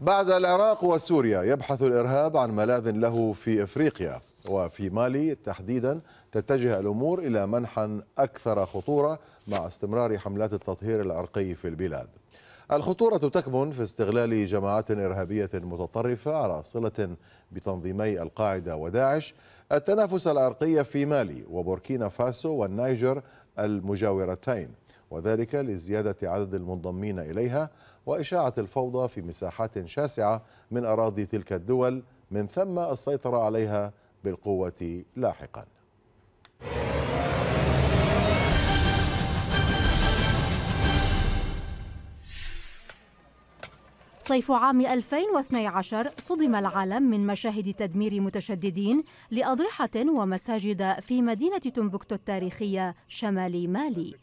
بعد العراق وسوريا يبحث الإرهاب عن ملاذ له في إفريقيا وفي مالي تحديدا تتجه الأمور إلى منحى أكثر خطورة مع استمرار حملات التطهير العرقي في البلاد الخطورة تكمن في استغلال جماعات إرهابية متطرفة على صلة بتنظيمي القاعدة وداعش التنافس العرقي في مالي وبوركينا فاسو والنيجر المجاورتين وذلك لزيادة عدد المنضمين إليها وإشاعة الفوضى في مساحات شاسعة من أراضي تلك الدول من ثم السيطرة عليها بالقوة لاحقاً صيف عام 2012 صدم العالم من مشاهد تدمير متشددين لأضرحة ومساجد في مدينة تنبكتو التاريخية شمال مالي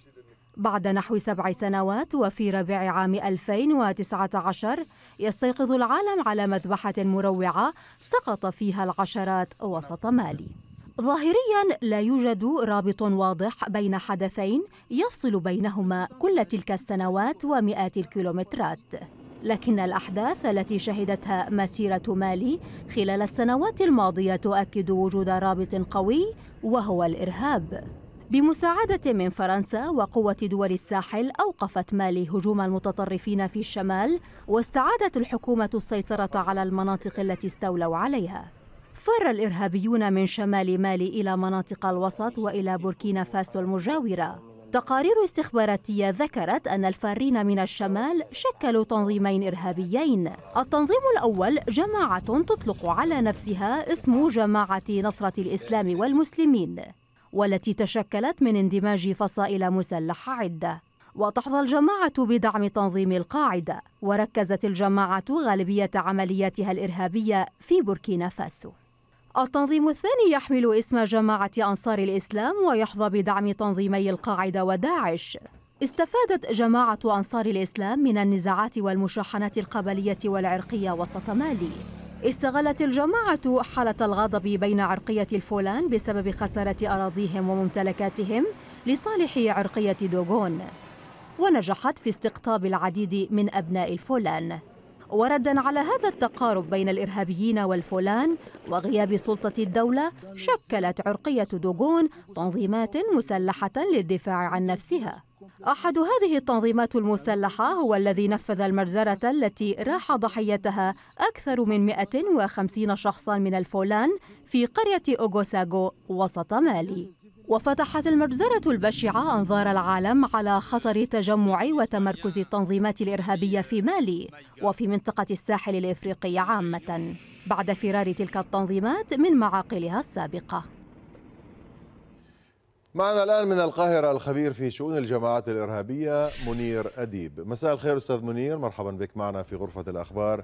بعد نحو سبع سنوات وفي ربيع عام 2019 يستيقظ العالم على مذبحة مروعة سقط فيها العشرات وسط مالي ظاهريا لا يوجد رابط واضح بين حدثين يفصل بينهما كل تلك السنوات ومئات الكيلومترات لكن الأحداث التي شهدتها مسيرة مالي خلال السنوات الماضية تؤكد وجود رابط قوي وهو الإرهاب بمساعدة من فرنسا وقوة دول الساحل أوقفت مالي هجوم المتطرفين في الشمال واستعادت الحكومة السيطرة على المناطق التي استولوا عليها فر الإرهابيون من شمال مالي إلى مناطق الوسط وإلى بوركينا فاسو المجاورة تقارير استخباراتية ذكرت أن الفارين من الشمال شكلوا تنظيمين إرهابيين التنظيم الأول جماعة تطلق على نفسها اسم جماعة نصرة الإسلام والمسلمين والتي تشكلت من اندماج فصائل مسلحة عدة وتحظى الجماعة بدعم تنظيم القاعدة وركزت الجماعة غالبية عملياتها الإرهابية في بوركينا فاسو التنظيم الثاني يحمل اسم جماعة أنصار الإسلام ويحظى بدعم تنظيمي القاعدة وداعش استفادت جماعة أنصار الإسلام من النزاعات والمشاحنات القبلية والعرقية وسط مالي استغلت الجماعة حالة الغضب بين عرقية الفولان بسبب خسارة أراضيهم وممتلكاتهم لصالح عرقية دوغون ونجحت في استقطاب العديد من أبناء الفولان وردا على هذا التقارب بين الإرهابيين والفولان وغياب سلطة الدولة شكلت عرقية دوغون تنظيمات مسلحة للدفاع عن نفسها أحد هذه التنظيمات المسلحة هو الذي نفذ المجزرة التي راح ضحيتها أكثر من 150 شخصا من الفولان في قرية أوغوساغو وسط مالي وفتحت المجزرة البشعة أنظار العالم على خطر تجمع وتمركز التنظيمات الإرهابية في مالي وفي منطقة الساحل الإفريقي عامة بعد فرار تلك التنظيمات من معاقلها السابقة معنا الآن من القاهرة الخبير في شؤون الجماعات الإرهابية منير أديب مساء الخير أستاذ منير مرحبا بك معنا في غرفة الأخبار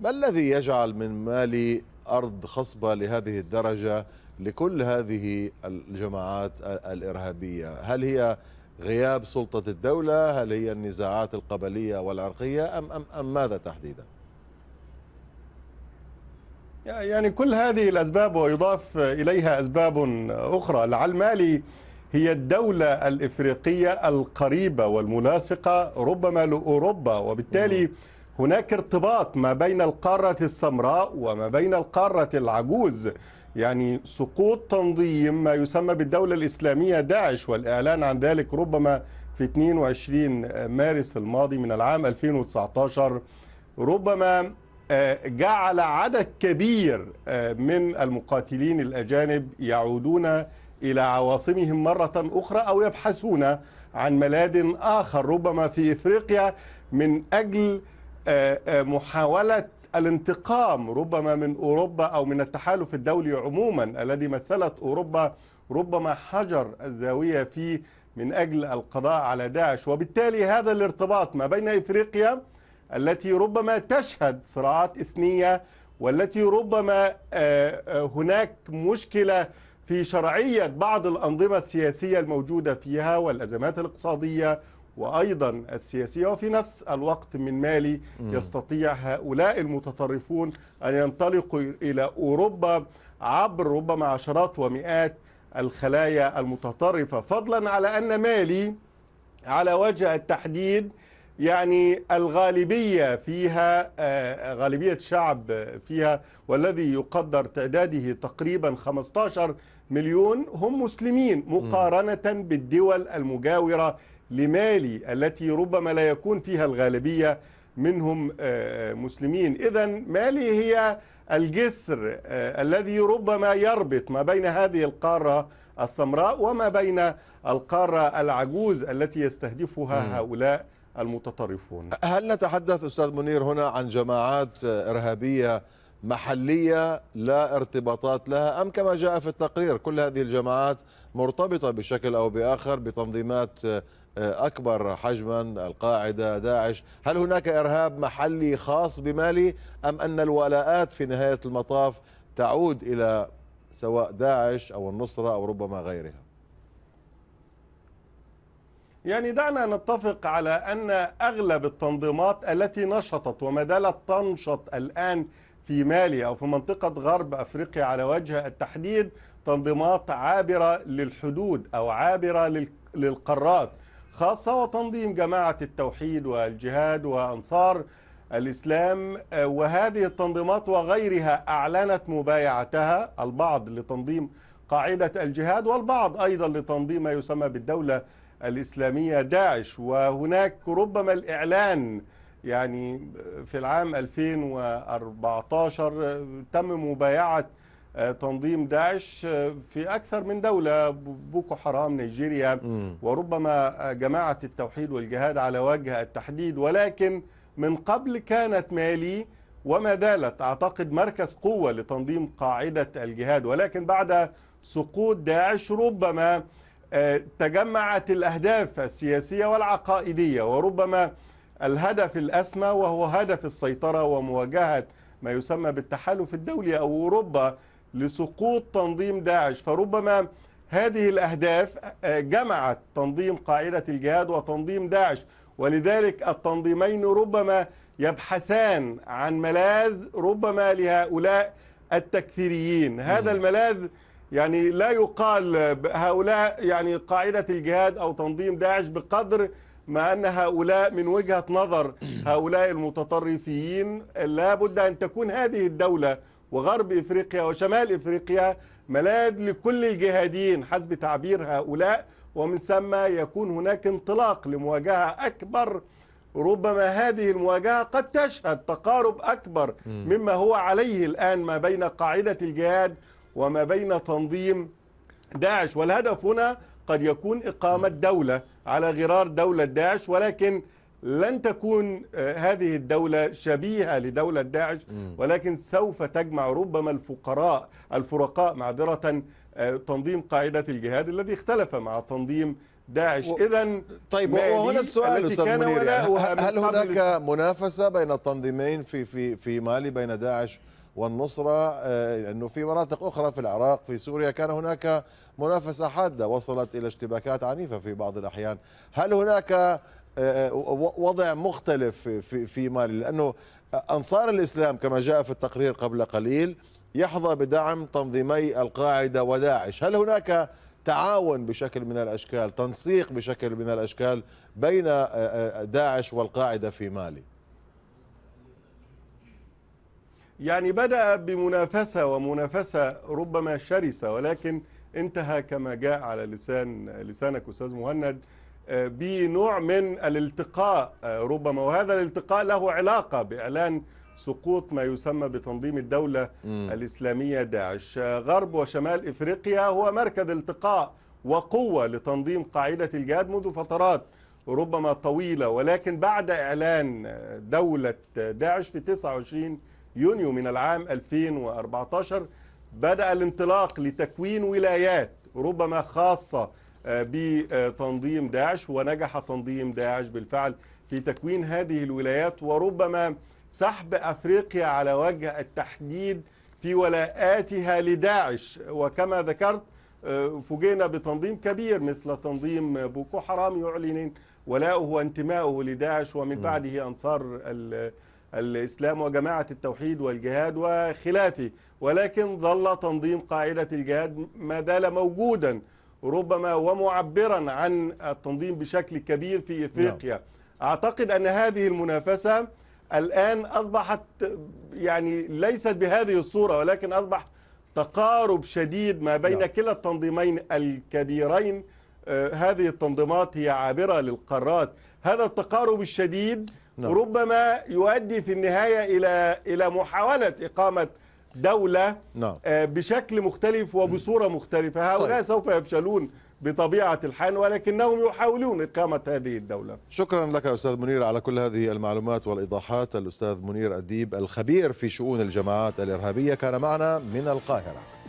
ما الذي يجعل من مالي أرض خصبة لهذه الدرجة لكل هذه الجماعات الإرهابية هل هي غياب سلطة الدولة هل هي النزاعات القبلية والعرقية أم, أم, أم ماذا تحديدا يعني كل هذه الأسباب ويضاف إليها أسباب أخرى لعل مالي هي الدولة الإفريقية القريبة والملاصقة ربما لأوروبا وبالتالي م. هناك ارتباط ما بين القارة السمراء وما بين القارة العجوز يعني سقوط تنظيم ما يسمى بالدولة الإسلامية داعش والإعلان عن ذلك ربما في 22 مارس الماضي من العام 2019 ربما آه، جعل عدد كبير آه، من المقاتلين الأجانب يعودون إلى عواصمهم مرة أخرى أو يبحثون عن ملاذ آخر ربما في إفريقيا من أجل آه، آه، محاولة الانتقام ربما من أوروبا أو من التحالف الدولي عموما الذي مثلت أوروبا ربما حجر الزاوية فيه من أجل القضاء على داعش وبالتالي هذا الارتباط ما بين إفريقيا التي ربما تشهد صراعات إثنية والتي ربما آه، هناك مشكلة في شرعية بعض الأنظمة السياسية الموجودة فيها والأزمات الاقتصادية وايضا السياسيه وفي نفس الوقت من مالي يستطيع هؤلاء المتطرفون ان ينطلقوا الى اوروبا عبر ربما عشرات ومئات الخلايا المتطرفه فضلا على ان مالي على وجه التحديد يعني الغالبية فيها آه، غالبية شعب فيها والذي يقدر تعداده تقريبا 15 مليون هم مسلمين مقارنة بالدول المجاورة لمالي التي ربما لا يكون فيها الغالبية منهم آه، آه، مسلمين إذا مالي هي الجسر آه، الذي ربما يربط ما بين هذه القارة السمراء وما بين القارة العجوز التي يستهدفها هؤلاء المتطرفون هل نتحدث أستاذ منير هنا عن جماعات إرهابية محلية لا ارتباطات لها أم كما جاء في التقرير كل هذه الجماعات مرتبطة بشكل أو بآخر بتنظيمات آه، آه، أكبر حجما القاعدة داعش هل هناك إرهاب محلي خاص بمالي أم أن الولاءات في نهاية المطاف تعود إلى سواء داعش أو النصرة أو ربما غيرها يعني دعنا نتفق على أن أغلب التنظيمات التي نشطت وما زالت تنشط الآن في مالي أو في منطقة غرب أفريقيا على وجه التحديد تنظيمات عابرة للحدود أو عابرة للقارات خاصة وتنظيم جماعة التوحيد والجهاد وأنصار الإسلام آه، وهذه التنظيمات وغيرها أعلنت مبايعتها البعض لتنظيم قاعدة الجهاد والبعض أيضا لتنظيم ما يسمى بالدولة الإسلامية داعش وهناك ربما الإعلان يعني في العام 2014 تم مبايعة آه، تنظيم داعش آه، في أكثر من دولة بوكو حرام نيجيريا وربما آه، جماعة التوحيد والجهاد على وجه التحديد ولكن من قبل كانت مالي وما زالت أعتقد مركز قوة لتنظيم قاعدة الجهاد ولكن بعد سقوط داعش ربما تجمعت الأهداف السياسية والعقائدية وربما الهدف الأسمى وهو هدف السيطرة ومواجهة ما يسمى بالتحالف الدولي أو أوروبا لسقوط تنظيم داعش فربما هذه الأهداف آه، جمعت تنظيم قاعدة الجهاد وتنظيم داعش ولذلك التنظيمين ربما يبحثان عن ملاذ ربما لهؤلاء التكفيريين هذا الملاذ يعني لا يقال هؤلاء يعني قاعدة الجهاد أو تنظيم داعش بقدر مع أن هؤلاء من وجهة نظر هؤلاء المتطرفين لابد أن تكون هذه الدولة وغرب إفريقيا وشمال إفريقيا ملاذ لكل الجهادين حسب تعبير هؤلاء ومن ثم يكون هناك انطلاق لمواجهة أكبر ربما هذه المواجهة قد تشهد تقارب أكبر مما هو عليه الآن ما بين قاعدة الجهاد وما بين تنظيم داعش والهدف هنا قد يكون إقامة دولة على غرار دولة داعش ولكن لن تكون آه، هذه الدولة شبيهة لدولة داعش ولكن سوف تجمع ربما الفقراء الفرقاء معذرة آه، تنظيم قاعدة الجهاد الذي اختلف مع تنظيم داعش و... إذا طيب وهنا السؤال أستاذ منير يعني هل هناك منافسة بين التنظيمين في في في مالي بين داعش والنصرة آه، أنه في مناطق أخرى في العراق في سوريا كان هناك منافسة حادة وصلت إلى اشتباكات عنيفة في بعض الأحيان هل هناك آه، وضع مختلف في مالي لأنه أنصار الإسلام كما جاء في التقرير قبل قليل يحظى بدعم تنظيمي القاعدة وداعش هل هناك تعاون بشكل من الأشكال تنسيق بشكل من الأشكال بين آه، داعش والقاعدة في مالي يعني بدأ بمنافسة ومنافسة ربما شرسة ولكن انتهى كما جاء على لسان لسانك أستاذ مهند آه، بنوع من الالتقاء آه، ربما وهذا الالتقاء له علاقة بإعلان سقوط ما يسمى بتنظيم الدولة م. الإسلامية داعش آه، غرب وشمال إفريقيا هو مركز التقاء وقوة لتنظيم قاعدة الجهاد منذ فترات ربما طويلة ولكن بعد إعلان دولة داعش في 29 يونيو من العام 2014 بدأ الانطلاق لتكوين ولايات ربما خاصة آه، بتنظيم داعش ونجح تنظيم داعش بالفعل في تكوين هذه الولايات وربما سحب افريقيا على وجه التحديد في ولاءاتها لداعش وكما ذكرت آه، فوجئنا بتنظيم كبير مثل تنظيم بوكو حرام يعلن ولاؤه وانتمائه لداعش ومن بعده انصار الإسلام وجماعة التوحيد والجهاد وخلافه ولكن ظل تنظيم قاعدة الجهاد ما دال موجودا ربما ومعبرا عن التنظيم بشكل كبير في إفريقيا لا. نعم. أعتقد أن هذه المنافسة الآن أصبحت يعني ليست بهذه الصورة ولكن أصبح تقارب شديد ما بين لا. نعم. كلا التنظيمين الكبيرين آه، هذه التنظيمات هي عابرة للقارات هذا التقارب الشديد نعم. وربما يؤدي في النهاية إلى إلى محاولة إقامة دولة نعم. آه، بشكل مختلف وبصورة مختلفة هؤلاء طيب. سوف يفشلون بطبيعة الحال ولكنهم يحاولون إقامة هذه الدولة شكرا لك أستاذ منير على كل هذه المعلومات والإيضاحات الأستاذ منير أديب الخبير في شؤون الجماعات الإرهابية كان معنا من القاهرة